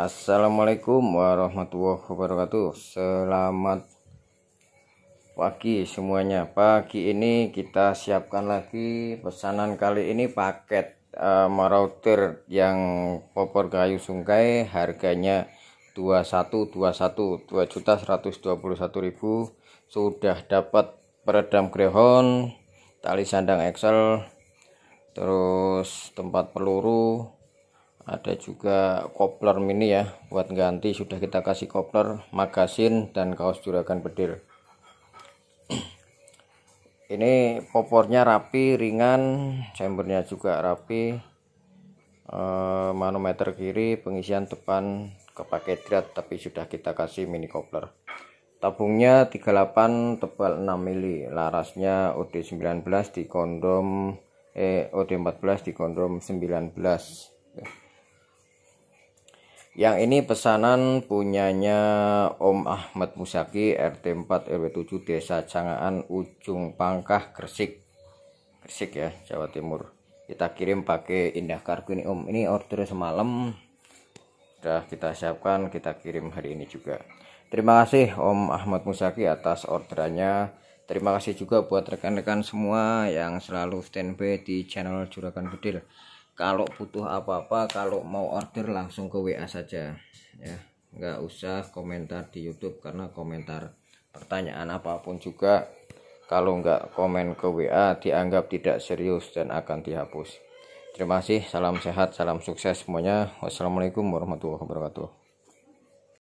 Assalamualaikum warahmatullahi wabarakatuh Selamat pagi semuanya Pagi ini kita siapkan lagi pesanan kali ini paket uh, eh, marauter yang popor kayu sungkai harganya 2121 ribu sudah dapat peredam grehon tali sandang excel terus tempat peluru ada juga kopler mini ya buat ganti sudah kita kasih kopler magasin dan kaos juragan bedil ini popornya rapi ringan chambernya juga rapi eh, manometer kiri pengisian depan kepake drat tapi sudah kita kasih mini kopler tabungnya 38 tebal 6 mili larasnya OD19 di kondom eh OD14 di kondom 19 Oke. Yang ini pesanan punyanya Om Ahmad Musaki RT 4 RW 7 Desa Cangaan Ujung Pangkah Gresik. Gresik ya, Jawa Timur. Kita kirim pakai Indah Kargo ini Om. Ini order semalam. Sudah kita siapkan, kita kirim hari ini juga. Terima kasih Om Ahmad Musaki atas orderannya. Terima kasih juga buat rekan-rekan semua yang selalu standby di channel Juragan Bedil kalau butuh apa-apa kalau mau order langsung ke WA saja ya nggak usah komentar di YouTube karena komentar pertanyaan apapun juga kalau nggak komen ke WA dianggap tidak serius dan akan dihapus terima kasih salam sehat salam sukses semuanya wassalamualaikum warahmatullahi wabarakatuh